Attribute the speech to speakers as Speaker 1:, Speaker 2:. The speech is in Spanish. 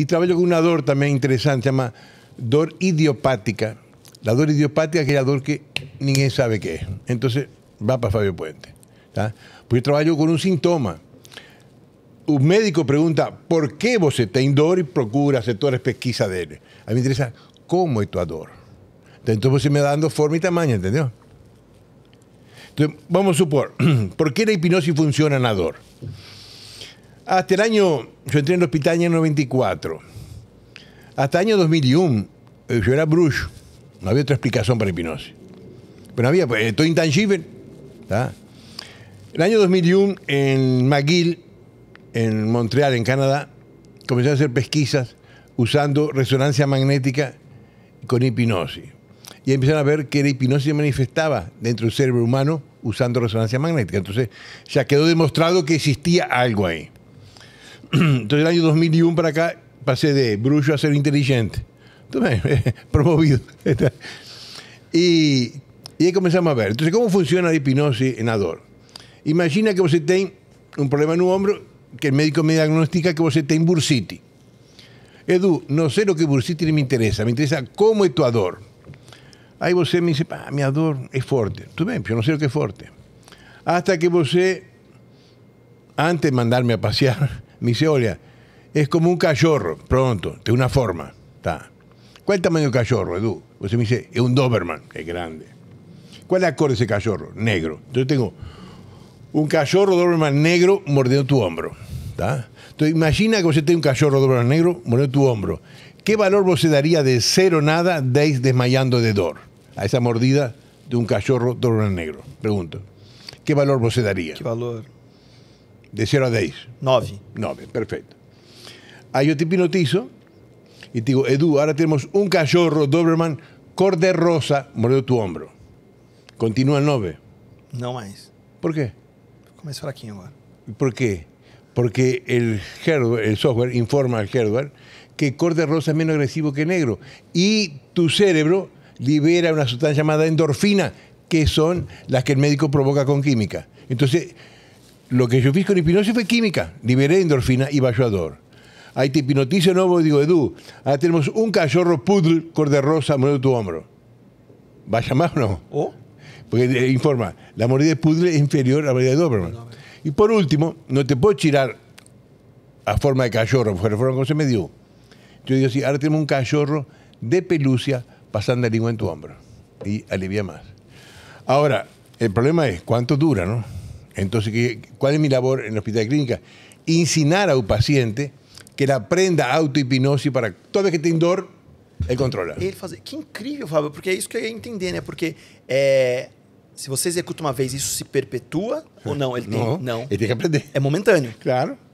Speaker 1: Y trabajo con una dor también interesante, se llama dor idiopática. La dor idiopática es aquella dor que nadie sabe qué es. Entonces, va para Fabio Puente. ¿tá? Pues yo trabajo con un síntoma. Un médico pregunta, ¿por qué vos tenés dor? Y procura hacer todas las pesquisas de él. A mí me interesa, ¿cómo es tu dor? Entonces, vos se me dando forma y tamaño, ¿entendió? Entonces, vamos a supor, ¿por qué la hipnosis funciona en la dor? Hasta el año, yo entré en el hospital en el 94. Hasta el año 2001, eh, yo era brujo. No había otra explicación para hipnosis. Pero había, pues, estoy eh, intangible. ¿tá? El año 2001, en McGill, en Montreal, en Canadá, comenzaron a hacer pesquisas usando resonancia magnética con hipnosis. Y empezaron a ver que la hipnosis se manifestaba dentro del cerebro humano usando resonancia magnética. Entonces ya quedó demostrado que existía algo ahí. Entonces, el año 2001 para acá pasé de brujo a ser inteligente. ¿Tú eh, promovido. y, y, ahí comenzamos a ver. Entonces, ¿cómo funciona la hipnosis en Ador? Imagina que usted tiene un problema en un hombro, que el médico me diagnostica que usted tiene bursitis. Edu, no sé lo que bursitis me interesa, me interesa cómo es tu Ador. Ahí usted me dice, ah, mi Ador es fuerte. Tú ves? yo no sé lo que es fuerte. Hasta que usted, eh, antes de mandarme a pasear, me dice, es como un cachorro, pronto, de una forma. Está. ¿Cuál el tamaño cachorro, Edu? Usted me dice, es un Doberman, es grande. ¿Cuál es el acorde de ese cachorro? Negro. Yo tengo un cachorro Doberman negro mordiendo tu hombro. Entonces imagina que usted tiene un cachorro Doberman negro mordiendo tu hombro. ¿Qué valor vos se daría de cero nada de desmayando de dor a esa mordida de un cachorro Doberman negro? Pregunto. ¿Qué valor vos se daría? ¿Qué valor? De 0 a 10. 9. 9, perfecto. Ahí yo te hipnotizo y te digo, Edu, ahora tenemos un cachorro Doberman cor de rosa, mordió tu hombro. Continúa el 9. No más. ¿Por qué? Comenzó fraquinho agora. ¿Por qué? Porque el, el software informa al hardware que cor de rosa es menos agresivo que negro. Y tu cerebro libera una sustancia llamada endorfina, que son las que el médico provoca con química. Entonces, lo que yo fiz con hipnosis fue química. Liberé endorfina y vallador. Ahí te hipnotizo nuevo digo, Edu, ahora tenemos un cachorro poodle cor rosa en tu hombro. ¿Vaya más o no? Porque eh, informa, la mordida de poodle es inferior a la mordida de Doberman. Y por último, no te puedo tirar a forma de cachorro, porque la forma como se me dio. Yo digo, sí, ahora tenemos un cachorro de pelucia pasando la lengua en tu hombro. Y alivia más. Ahora, el problema es cuánto dura, ¿no? Entonces, ¿cuál es mi labor en el hospital de clínica? Incinar al paciente que él aprenda autohipnosis para toda vez que tiene dolor, él controlar. Él hace, qué increíble, Fábio, porque es isso que yo entendí. entender, ¿no? Porque si usted você executa uma vez, ¿eso se perpetúa o no? Él tiene, tiene que aprender. Es momentáneo. Claro.